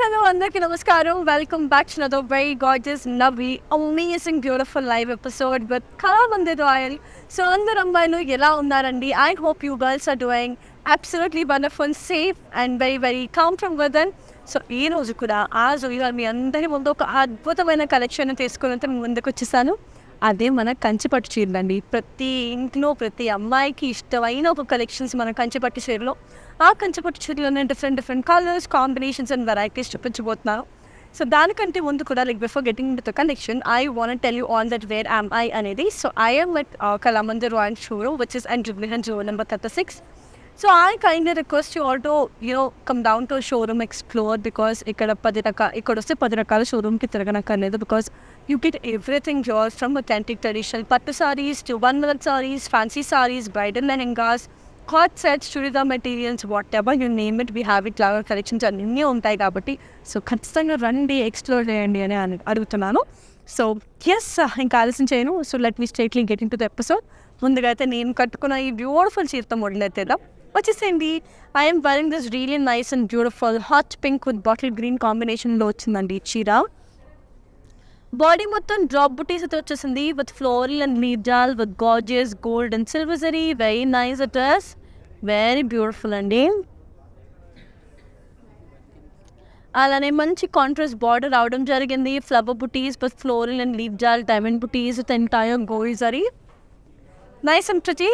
Hello అందరికీ నమస్కారం welcome back to another very gorgeous నవ్వి amazing beautiful live episode with Kalamandir Royal so అందరు అమ్మాయిలు ఎలా ఉన్నారండి I hope you girls are doing absolutely wonderful safe and very very from then so ఈ రోజు కూడా ఆ జోయిలో మీ అందరి ముందు ఒక అద్భుతమైన కలెక్షన్ తీసుకున్నంత ముందుకు వచ్చేసాను అదే మన కంచిపట్టు అండి ప్రతి ఇంట్లో ప్రతి అమ్మాయికి ఇష్టమైన ఒక కలెక్షన్స్ మన కంచిపట్టు చీరలో ఆ కంచపట్టు చీరలోనే different different colours combinations and varieties చూపించబోతున్నాను సో దానికంటే ముందు కూడా like before getting the connection I want tell you on that where am I అనేది so I'm with Kalamandir royal showroom which is and జుబ్లిహన్ జో number thirty six so I kind request you all to you come down to showroom explore because ఇక్కడ పది రకాల ఇక్కడ వస్తే పది రకాల షోరూమ్కి తిరగనక్కర్లేదు బికాస్ యూ గెట్ ఎవ్రీథింగ్ జోర్స్ from authentic traditional pattu saris to one one saris fancy saris bridal and lehengas cut sets churidar materials whatever you name it we have it లాగా కలెక్షన్స్ అన్నీ ఉంటాయి కాబట్టి సో ఖచ్చితంగా రండి ఎక్స్ప్లోర్ చేయండి అని అడుగుతున్నాను సో ఎస్ ఇంకా ఆలోచన చేయను so let me straightly link getting to the episode ముందుగా అయితే నేను కట్టుకున్న ఈ బ్యూటిఫుల్ చీర్త మొదలైతే వచ్చేసేయండి I'm wearing this really nice and beautiful hot pink with bottle green కాంబినేషన్లో వచ్చిందండి చీర బాడీ మొత్తం డ్రాప్ బుటీస్ అయితే వచ్చేసింది విత్ ఫ్లోరల్ అండ్ మీజాల్ with gorgeous gold and silver zari very nice it is very beautiful అండి అలానే మంచి కాంట్రాస్ట్ బార్డర్ రావడం జరిగింది flower buttis plus floral and leaf jaal diamond buttis with entire gold zari nice and pretty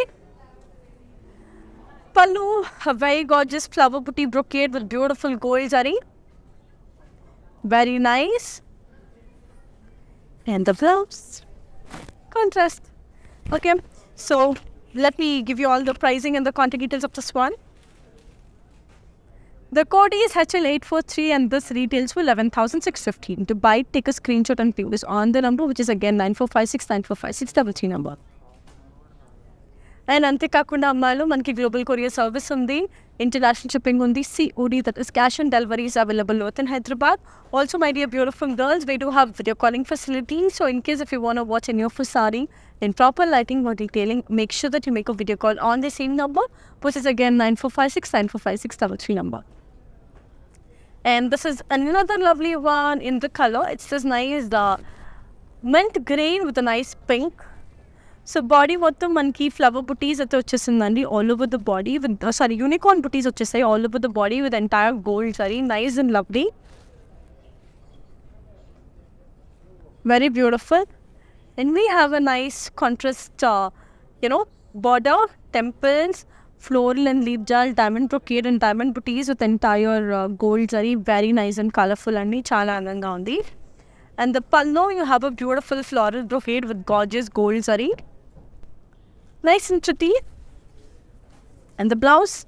pallu very gorgeous flower butti brocade with beautiful gold zari very nice and the films contrast okay so let me give you all the pricing and the contact details of this one the code is HL843 and this retails for 11,615. To buy, take a screenshot and ping this on the number which is again 9456945633 number. And అంతేకాకుండా అమ్మాయిలు manki global courier service ఉంది international shipping on the COD, that is cash on delivery, is available in Hyderabad. Also, my dear beautiful girls, we do have video calling facilities. So, in case if you want to watch any of our in proper lighting or detailing, make sure that you make a video call on the same number, which is again 9456 9456 number. And this is another lovely one in the color. It's this nice uh, mint green with a nice pink so body మొత్తం మనకి flower buttis అయితే వచ్చేసిందండి all over the body with zari unicorn buttis వచ్చేసాయి all over the body with entire gold zari nice and lovely very beautiful and we have a nice contrast you know border temples floral and leaf jal, diamond brocade and diamond booties with entire uh, gold zari, very nice and colorful and chala ananga undi. And the pallu you have a beautiful floral brocade with gorgeous gold zari. Nice and pretty. And the blouse.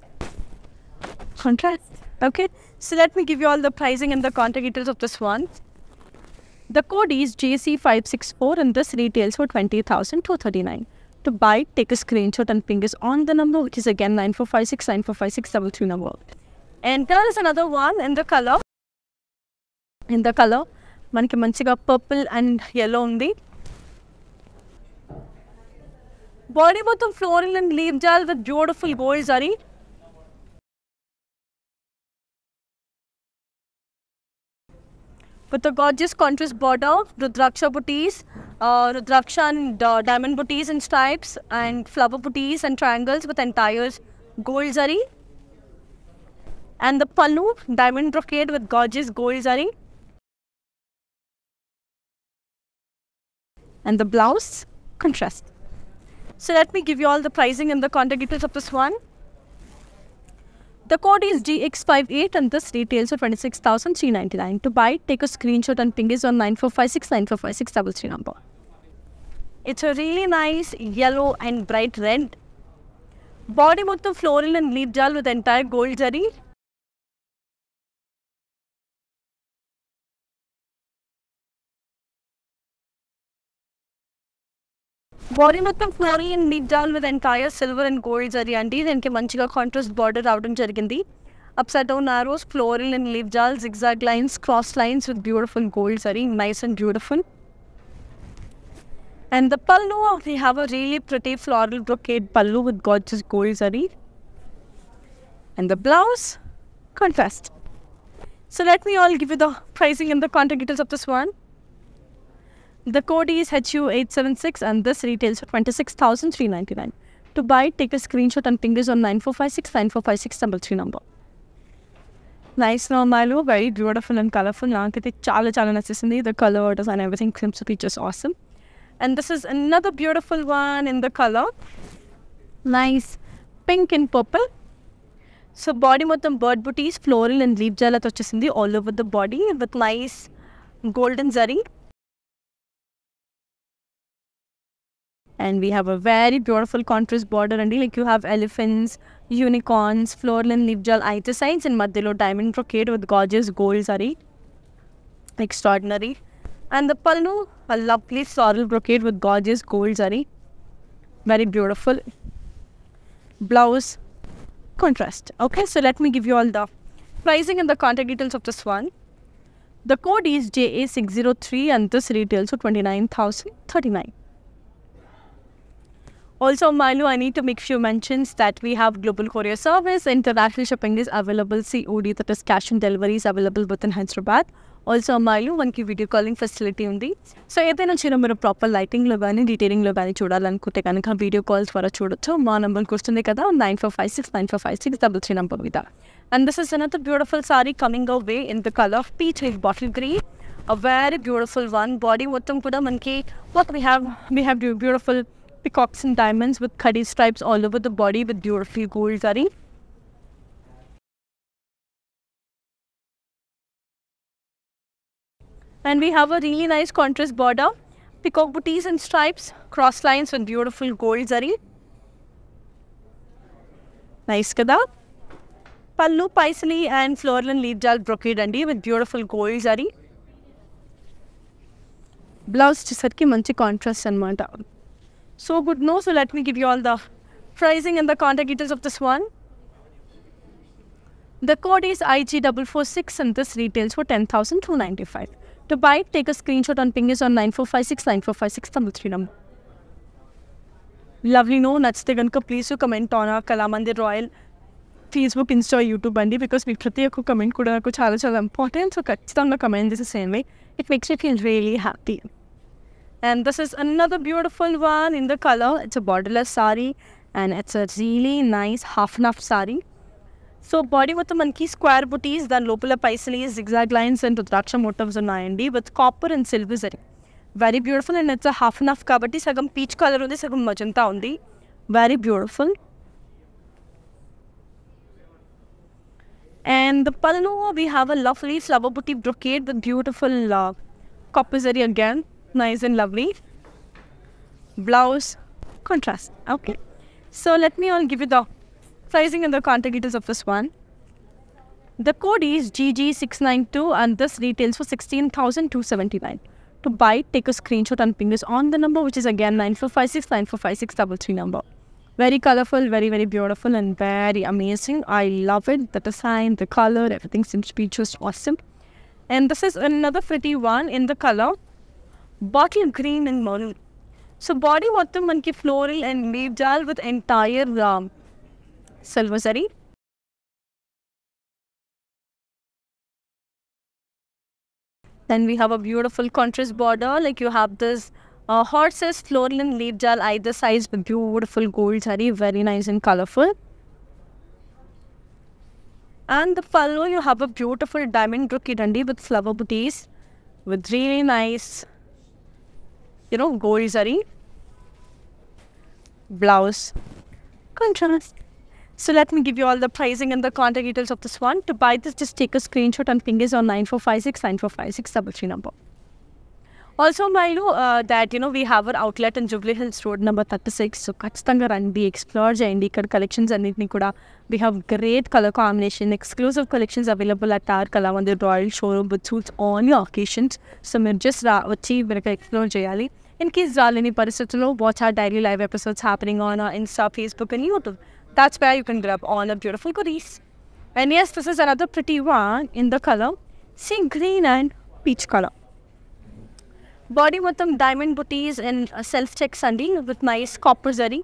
Contrast. Okay. So let me give you all the pricing and the contact details of this one. The code is JC564 and this retails for 20239 To buy, take a screenshot and ping us on the number which is again 9456 9456 number. And there is another one in the color. In the color, manke మంచిగా purple and yellow only. Body bottom floral and leaf gel with beautiful gold zari. With a gorgeous contrast border, Rudraksha booties, uh, Rudraksha and uh, diamond booties and stripes and flower booties and triangles with entire gold zari. And the pallu, diamond brocade with gorgeous gold zari. And the blouse, contrast. So let me give you all the pricing and the contact details of this one. The code is GX58 and this retails for 26,399. To buy, take a screenshot and ping is on 9456945633 number. It's a really nice yellow and bright red. Body the floral and leaf gel with entire gold zari. Body మొత్తం ఫ్లోరిన్ మిడ్ డౌన్ with entire silver and gold zari అండి దీనికి మంచిగా contrast border రావడం జరిగింది upside down arrows floral and leaf jaal zigzag lines cross lines with beautiful gold zari nice and beautiful and the pallu we have a really pretty floral brocade pallu with gorgeous gold zari and the blouse contrast. So let me all give you the pricing and the contact details of this one. The code is HU876 and this retails for 26399 To buy, take a screenshot and ping us on 9456 number. Nice normal, very beautiful and colorful. Nankati chala chala nasisindi. The color and everything seems to be just awesome. And this is another beautiful one in the color. Nice pink and purple. So body motham bird booties, floral and leaf jala all over the body with nice golden zari. and we have a very beautiful contrast border and like you have elephants unicorns floral and leaf gel iridescence and madhilo diamond brocade with gorgeous gold zari extraordinary and the pallu a lovely floral brocade with gorgeous gold zari very beautiful blouse contrast okay so let me give you all the pricing and the contact details of this one the code is ja603 and this retails for 29039 also, Malu, I need to make few mentions that we have global courier service. International shipping is available. COD, that is cash on deliveries available within Hyderabad. Also, Malu, one key video calling facility. Undi. So, if you have a proper lighting and detailing, you can see the video calls. My number is 9456 9456 And this is another beautiful sari coming our way in the color of peach leaf bottle green. A very beautiful one. Body, what we have, we have beautiful peacocks and diamonds with khadi stripes all over the body with beautiful gold zari. And we have a really nice contrast border, peacock booties and stripes, cross lines with beautiful gold zari. Nice kada. Pallu paisley and floral and leaf jal brocade andi with beautiful gold zari. Blouse వచ్చేసరికి మంచి contrast అనమాట so good no. So let me give you all the pricing and the contact details of this one. The code is IG446 and this retails for 10295 To buy, take a screenshot on ping is on 9456-9456 Tamil 3 number. Lovely no, Natchite Ganka, please you comment on our Kalamandi Royal Facebook, Insta, YouTube andy because we have a comment, it's important to comment the same way. It makes you feel really happy. And this is another beautiful one in the color. It's a borderless sari and it's a really nice half naf sari. So body with the monkey square booties, then lopular paisleys, zigzag lines and Rudraksha motifs on IND with copper and silver zari. Very beautiful and it's a half nuff kabatti, sagam peach color undi, sagam magenta undi. Very beautiful. And the pallu, we have a lovely flower boutique brocade with beautiful uh, copper zari again nice and lovely. Blouse, contrast. Okay. So let me all give you the pricing and the contact details of this one. The code is GG692 and this retails for 16279 To buy, take a screenshot and ping us on the number which is again 9456 9456 number. Very colorful, very, very beautiful and very amazing. I love it. The design, the color, everything seems to be just awesome. And this is another pretty one in the color bottle green and maroon. so body మొత్తం మనకి floral and leaf jaal with entire silver Then we have a beautiful contrast border. Like you have this uh, horses, floral and leaf jal either sides with beautiful gold zari. Very nice and colorful. And the follow you have a beautiful diamond brookie dandi with flower bouquets with really nice you know, gold zari blouse contrast. So let me give you all the pricing and the contact details of this one. To buy this, just take a screenshot and ping us on 9456 9456 double three number. Also, I know uh, that you know we have our outlet in Jubilee Hills Road number 36. So, Kachitanga Randi, explore Jayandi Kad collections and kuda. We have great color combination, exclusive collections available at our Kalavandi Royal Showroom but suits on your occasions. So, మీరు just రా వచ్చి మనకి explore చేయాలి in case రాలేని పరిస్థితుల్లో watch our daily live episodes happening on Insta Facebook and YouTube that's way you can grab on a beautiful గురీస్ and yes this is another pretty one in the colour see green and peach colour body with them diamond booties and self-check sandi with nice copper zari.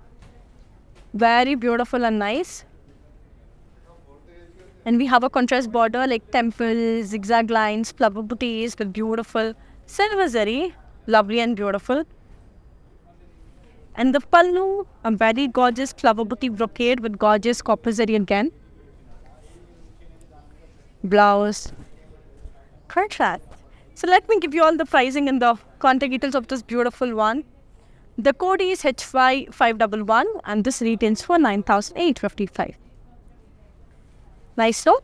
Very beautiful and nice. And we have a contrast border like temple, zigzag lines, plover booties with beautiful silver zari. Lovely and beautiful. And the pallu, a very gorgeous flower booty brocade with gorgeous copper zari again. Blouse. Contrast. So let me give you all the pricing and the Contact details of this beautiful one. The code is h one and this retails for 9855 Nice, no?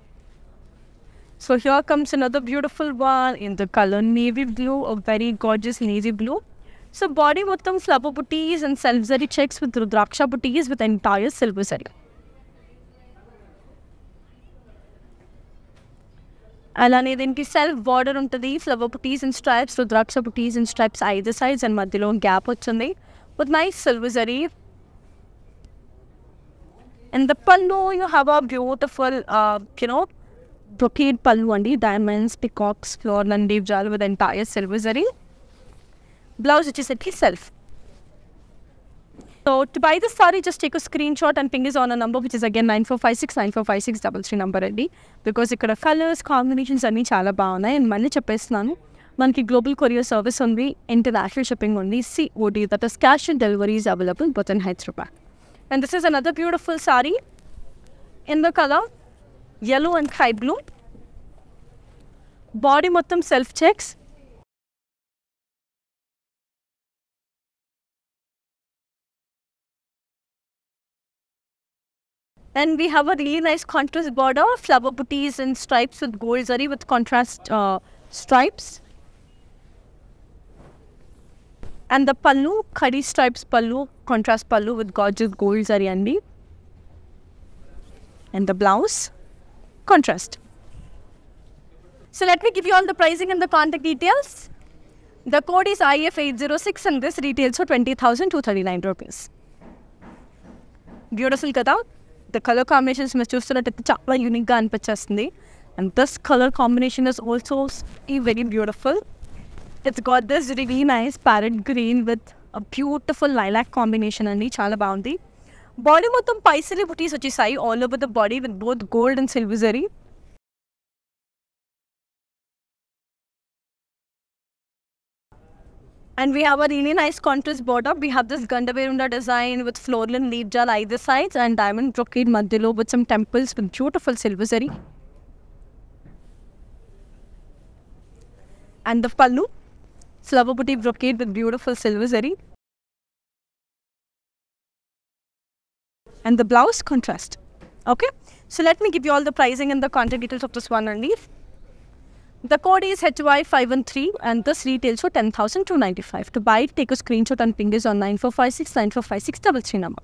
So here comes another beautiful one in the color navy blue, a very gorgeous navy blue. So body with them flapper puttees and self-zari checks with Rudraksha puttees with entire silver zari. అలానే దీనికి self border ఉంటుంది flower buttis and stripes rudraksha buttis and stripes ఐదు sides and మధ్యలో gap వచ్చింది with my silver zari and the pallu you have a beautiful you know brocade pallu andi diamonds peacocks floral and deep jal with entire silver zari blouse which is itself So to buy this sari, just take a screenshot and ping is on a number which is again 9456 9456 double three number అండి because ఇక్కడ colours combinations అన్నీ చాలా బాగున్నాయి and మళ్ళీ చెప్పేస్తున్నాను మనకి global courier service ఉంది international shipping ఉంది C OD that is cash and deliveries available but in Hyderabad and this is another beautiful sari in the colour yellow and sky blue. Body mottam self checks And we have a really nice contrast border, flower booties and stripes with gold zari with contrast uh, stripes. And the pallu, kari stripes pallu, contrast pallu with gorgeous gold zari and And the blouse, contrast. So let me give you all the pricing and the contact details. The code is IF806 and this retails for 20,239 rupees. Beautiful cutout. The colour combinations మీరు చూస్తున్నట్టయితే చాలా యూనిక్గా అనిపించేస్తుంది and this colour combination is also ఈ very beautiful it's got this really nice parrot green with beautiful lilac combination అండి చాలా బాగుంది body మొత్తం పైసలి బుటీస్ వచ్చేసాయి all over the body with both gold and silver zari And we have a really nice contrast border. We have this Gandavirunda design with floral and leaf gel either sides and diamond brocade mandalo with some temples with beautiful silver zari. And the pallu, Slavaputi brocade with beautiful silver zari. And the blouse contrast. Okay, so let me give you all the pricing and the contact details of this one underneath. The code is HY513 and this retails for 10,295. To buy it, take a screenshot and ping us on 9456 9456 double three number.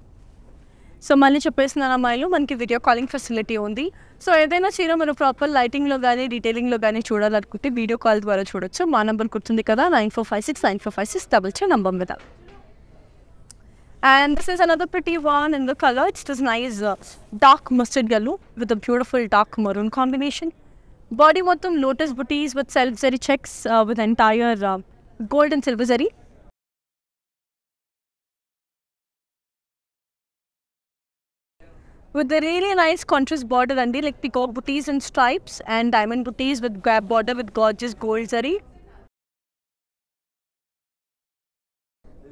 So మళ్ళీ చెప్పేస్తున్నాను అమ్మాయిలు మనకి video calling facility ఉంది so ఏదైనా చీర మనం proper లైటింగ్లో కానీ డీటెయిలింగ్లో కానీ చూడాలనుకుంటే వీడియో కాల్ ద్వారా చూడొచ్చు మా నెంబర్ గుర్తుంది కదా nine four five six nine four five six double three number మీద and this is another pretty one in the colour it's this nice dark mustard గల్లు with a beautiful dark maroon combination body మొత్తం lotus buttis with self zari uh, with entire entire uh, gold and silver zari with the really nice contrast border and like peacock booties and stripes and diamond booties with grab border with gorgeous gold zari.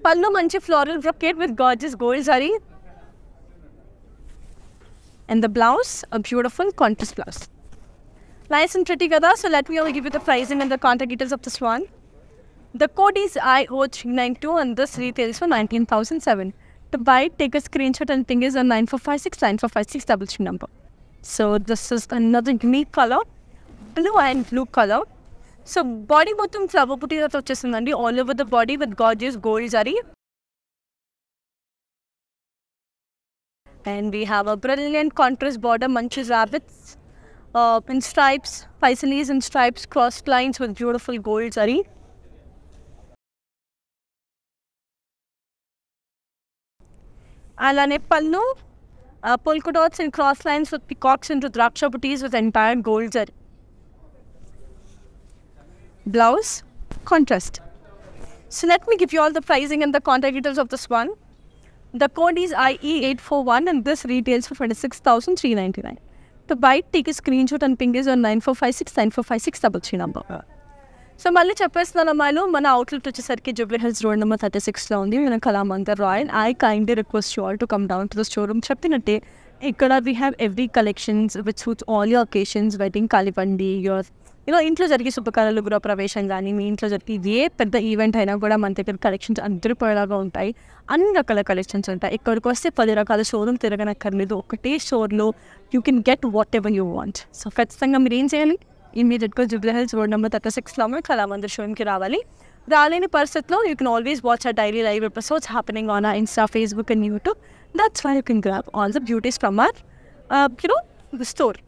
Pallu manchi floral brocade with gorgeous gold zari. And the blouse, a beautiful contrast blouse nice and pretty gada. So let me only give you the pricing and the contact details of this one. The code is IO392 and this retail is for 19,007. To buy, take a screenshot and ping is on 9456 9456 double three number. So this is another unique color, blue and blue color. So body మొత్తం flower పుట్టినట్టు వచ్చేస్తుందండి all over the body with gorgeous gold zari And we have a brilliant contrast border, munches rabbits uh, in stripes, Paisalis stripes, crossed lines with beautiful gold zari. Alane pallu, uh, polka dots and cross lines with peacocks and rudraksha booties with entire gold zari. Blouse, contrast. So let me give you all the pricing and the contact details of this one. The code is IE841 and this retails for 26399 तो bite take a screenshot and ping us on 9456-9456 double three number. So మళ్ళీ చెప్పేస్తున్నాను అమ్మాయిలు మన outlet వచ్చేసరికి Jubilee Hills road number thirty సిక్స్లో ఉంది మన Kalamandir Royal I kindly request you all to come down to the showroom చెప్పినట్టే ఇక్కడ we have every collections with suits all your occasions wedding కాలివ్వండి యువర్ ఇలా ఇంట్లో జరిగే శుభకార్యాలు గృహప్రవేశం కానీ మీ ఇంట్లో జరిగే ఏ పెద్ద ఈవెంట్ అయినా కూడా మన దగ్గర కలెక్షన్స్ పోయేలాగా ఉంటాయి అన్ని రకాల కలెక్షన్స్ ఉంటాయి ఇక్కడికి వస్తే పది రకాల షోరూమ్ తిరగనక్కర్లేదు ఒకటే షోర్లో you can get whatever you want so ఖచ్చితంగా మీరు ఏం చేయాలి దగ్గర Jubilee Hills road number thirty సిక్స్లో మంది షోరూమ్కి రావాలి రాలేని పరిస్థితిలో you can always watch a daily live episodes happening on a Insta Facebook and YouTube that's why you can grab all the beauties from our the store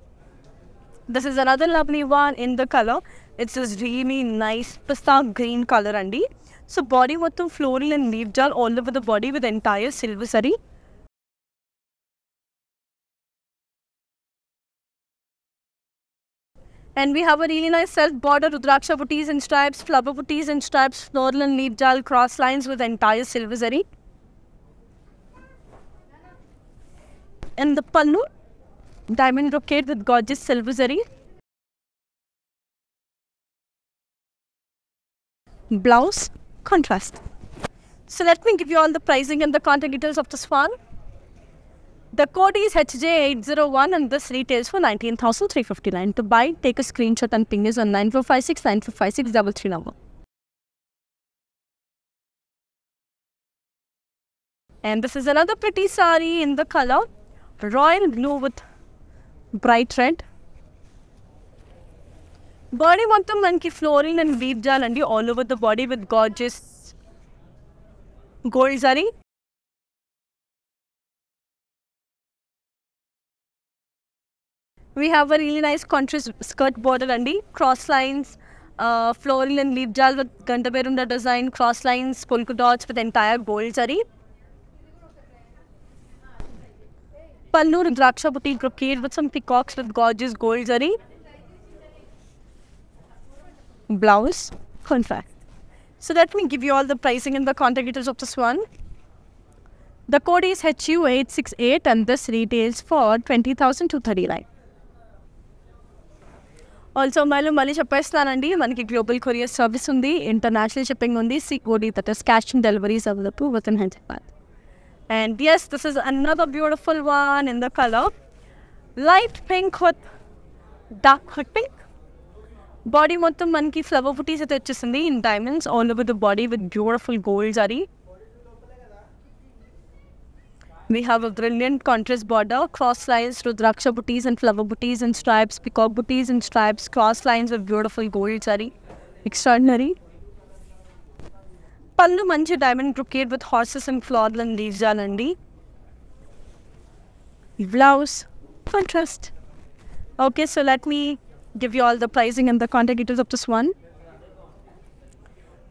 This is another lovely one in the color. It's this really nice pastel green color and So body with the floral and leaf gel all over the body with entire silver sari. And we have a really nice self-border Rudraksha putties and stripes, flower putties and stripes, floral and leaf dal cross lines with entire silver saree. And the pallu diamond brocade with gorgeous silver zari. Blouse contrast. So let me give you all the pricing and the contact details of this one. The code is HJ801 and this retails for 19,359. To buy, take a screenshot and ping us on 9456 9456 33 number. And this is another pretty sari in the color royal blue with bright red. Body want mottam manki floral and weave jalandi all over the body with gorgeous gold zari. We have a really nice contrast skirt border and cross lines, uh, floral and leaf jal with gandaberunda design, cross lines, polka dots with entire gold zari. Pallu Rudraksha Boutique brocade with some peacocks with gorgeous gold zari. Blouse. Confirmed. So let me give you all the pricing and the contact details of this one. The code is HU868 and this retails for 20,239. Also అమ్మాయిలు మళ్ళీ చెప్పేస్తానండి మనకి global courier service ఉంది international shipping ఉంది COD that is cash on deliveries available with in Hyderabad and yes, this is another beautiful one in the color. Light pink with dark pink. body. మొత్తం monkey flower buttis అయితే వచ్చేసింది in Diamonds all over the body with beautiful gold zari. We have a brilliant contrast border, cross lines, Rudraksha booties and flower booties and stripes, peacock booties and stripes, cross lines with beautiful gold zari. Extraordinary. Pallu మంచి diamond brocade with horses and floral and leaves అండి blouse contrast Okay, so let me give you all the pricing and the contact details of this one.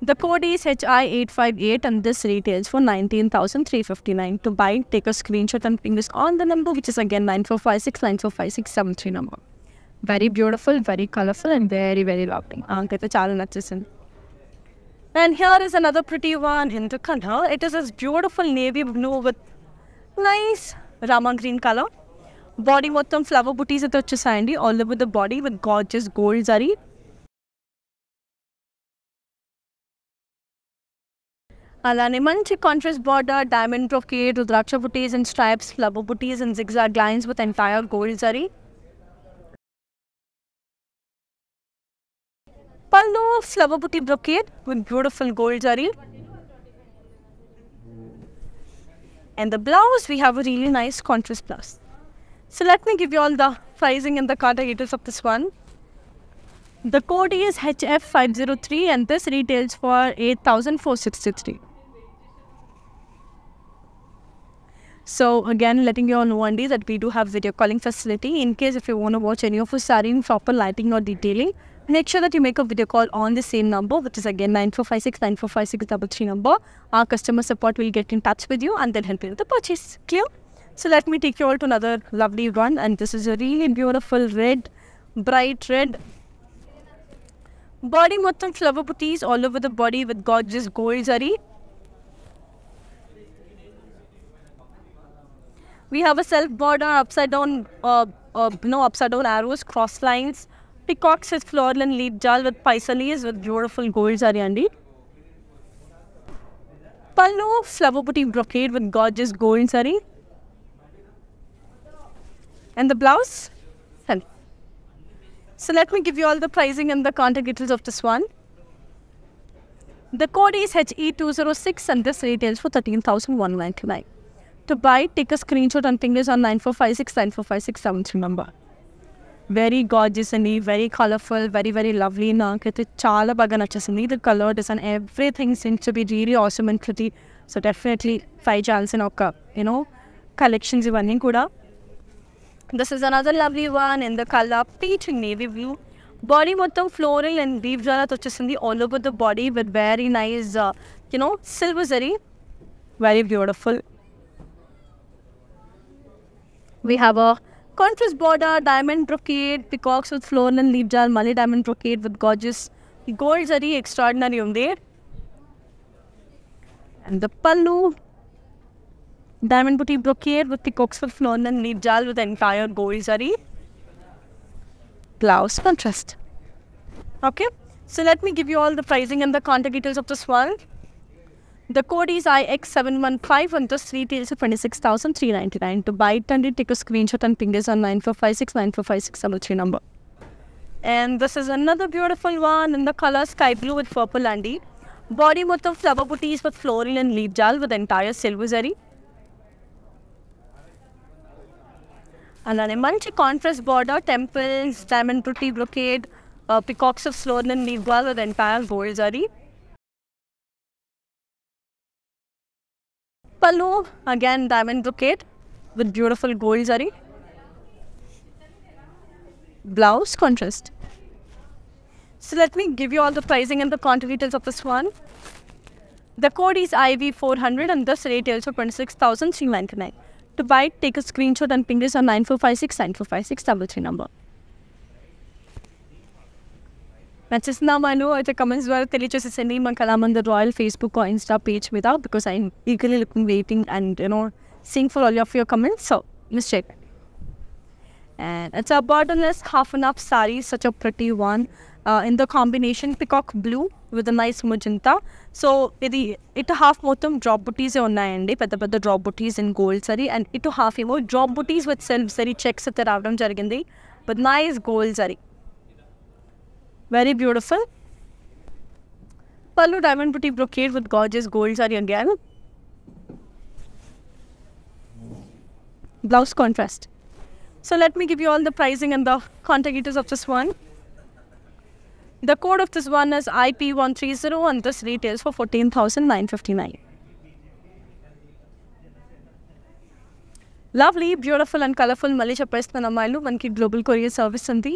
The code is HI858 and this retails for 19359 To buy, take a screenshot and ping this on the number which is again 9456945673 number. Very beautiful, very colorful and very, very lovely. Ankita Chalan Atchison. And here is another pretty one in the color. It is this beautiful navy blue with nice Rama green color. Body motham flower booties at the sandy all over the body with gorgeous gold zari. Alani manchi contrast border, diamond brocade, rudraksha booties and stripes, flower booties and zigzag lines with entire gold Pallu of Slavaputi brocade with beautiful gold zari. And the blouse, we have a really nice contrast blouse. So let me give you all the pricing and the Kata details of this one. The code is HF503 and this retails for 8463 So again, letting you all know Andy that we do have video calling facility in case if you want to watch any of us are in proper lighting or detailing. Make sure that you make a video call on the same number, which is again 9456 9456 number. Our customer support will get in touch with you and they'll help you with the purchase. Clear? So let me take you all to another lovely one. And this is a really beautiful red, bright red. Body mottam flower booties all over the body with gorgeous gold zari. We have a self border, upside down, uh, uh, no, upside down arrows, cross lines. Peacocks with floral and leaf jal with paisalies with beautiful gold zariandi. Pallu flower putty brocade with gorgeous gold sari. And the blouse? Sorry. So let me give you all the pricing and the contact details of this one. The code is HE206 and this retails for 13199 To buy, take a screenshot and ping us on 9456 9456 number. Very gorgeous అండి very colourful very very lovely నాకైతే చాలా బాగా నచ్చేసింది the colour design everything since be really awesome and pretty so definitely try చేయాల్సిన ఒక you know collections ఇవన్నీ కూడా this is another lovely one in the colour peach navy వ్యూ బాడీ మొత్తం ఫ్లోరింగ్ అండ్ డీప్ జ్వాలతో వచ్చేసింది all over the body with very nice you know silver zari very beautiful we have a contrast border, diamond brocade, peacocks with floral and leaf jar, Malay diamond brocade with gorgeous gold zari, extraordinary Um, there. And the pallu, diamond booty brocade with peacocks with floral and leaf jar with entire gold zari. Blouse contrast. Okay, so let me give you all the pricing and the contact details of this one. The code is IX715 and this retails for 26,399. To buy it take a screenshot and ping us on 9456 9456 number. And this is another beautiful one in the color sky blue with purple andy Body of flower booties with floral and leaf jal with entire silver zari. And then a multi contrast border, temples, diamond booty brocade, uh, peacocks of sloan and leaf jal with entire gold zari. pallu, again diamond brocade with beautiful gold zari. Blouse contrast. So let me give you all the pricing and the contour details of this one. The code is IV400 and this sale is for connect To buy, take a screenshot and ping this on 9456 9456 double three number. నచ్చేస్తున్నామా అయితే comments ద్వారా తెలియచేసేసండి మన Kalamandir Royal Facebook Insta page మీద because I'm eagerly looking waiting and you know sing for all of your comments so miss check and it's about bottomless half and half sari, such a pretty one in the combination peacock blue with with a nice so ఇది ఇటు half మొత్తం drop బుటీసే ఉన్నాయండి పెద్ద పెద్ద drop butis in gold zari and ఇటు half ఏమో drop butis with self zari checks అయితే రావడం జరిగింది but nice gold zari Very beautiful. Pallu diamond pretty brocade with gorgeous gold saree again. Blouse contrast. So let me give you all the pricing and the contact details of this one. The code of this one is IP130 and this retails for 14,959. Lovely beautiful and colourful మళ్ళీ చెప్పేస్తున్న అమ్మాయిలు మనకి global courier service ఉంది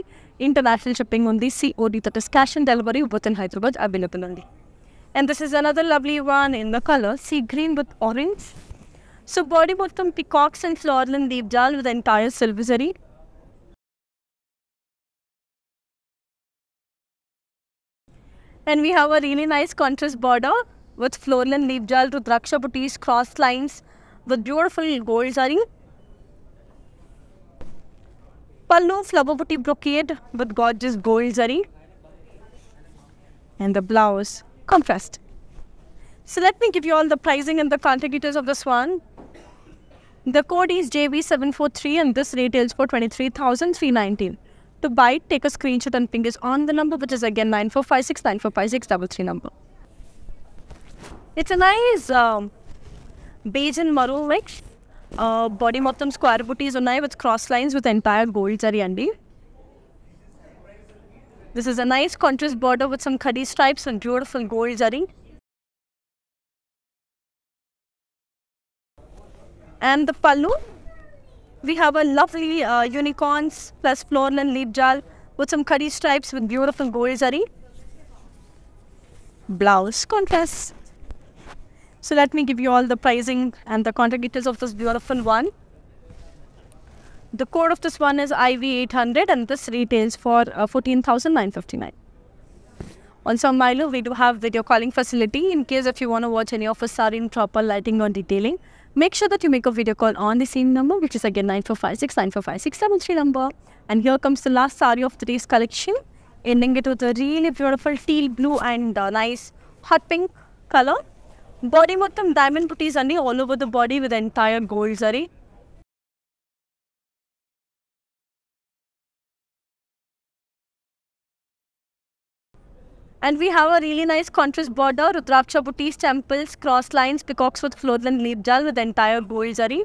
international shipping ఉంది COD that cash and delivery ఉపోతన్ Hyderabad available ఉంది and this is another lovely one in the colour sea green with orange so body మొత్తం peacocks and and deep jaal with entire silver zari and we have a really nice contrast border with floral and deep jaal rudraksha butis cross lines with beautiful gold zari Pallu flower brocade with gorgeous gold zari. And the blouse contrast. So let me give you all the pricing and the contributors of this one. The code is JV743 and this retails for 23,319. To buy, take a screenshot and ping is on the number which is again nine four five six nine four five six double three number. It's a nice um, beige and maroon mix. Body uh, మొత్తం square butis ఉన్నాయి with cross lines with entire gold zari అండి this is a nice contrast border with some khadi stripes and beautiful gold zari and the pallu we have a lovely uh, unicorns plus floral and leaf jal with some curry stripes with beautiful gold zari blouse contrast so let me give you all the pricing and the contact details of this beautiful one. The code of this one is IV800 and this retails for uh, 14,959. Also on Milo, we do have video calling facility in case if you want to watch any of us are in proper lighting or detailing. Make sure that you make a video call on the same number, which is again 9456-945673 number. And here comes the last sari of today's collection, ending it with a really beautiful teal blue and a uh, nice hot pink color body మొత్తం diamond butis అండి all over the body with entire gold zari And we have a really nice contrast border, Rudraksha booties, temples, cross lines, peacocks with floral and leaf gel with entire gold zari.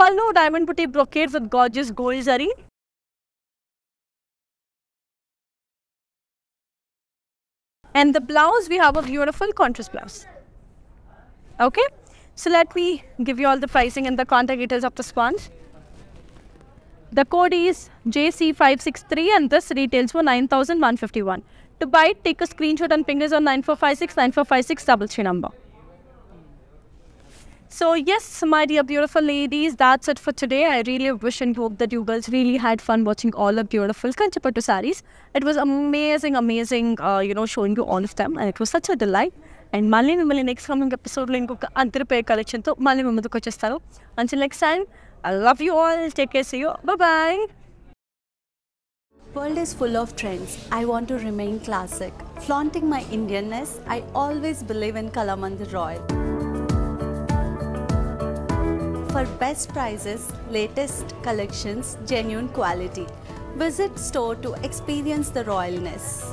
Pallu diamond putti brocade with gorgeous gold zari. And the blouse, we have a beautiful contrast blouse. Okay, so let me give you all the pricing and the contact details of the sponge. The code is JC563 and this retails for 9151. To buy, take a screenshot and ping us on 9456 9456 double three number. So yes, my dear beautiful ladies, that's it for today. I really wish and hope that you girls really had fun watching all the beautiful Kanchipattu saris. It was amazing, amazing, uh, you know, showing you all of them and it was such a delight. And మళ్ళీ మిమ్మల్ని next So ఎపిసోడ్లో ఇంకొక అంతరిపోయే కలెక్షన్తో మళ్ళీ మీ ముందుకు వచ్చేస్తారు అంచిల్ next time I love Take care, see you. See Bye bye. World is full of trends. I want to remain classic. Flaunting my Indianness, I always believe in Kalamandir Royal for best prices, latest collections, genuine quality. Visit store to experience the royalness.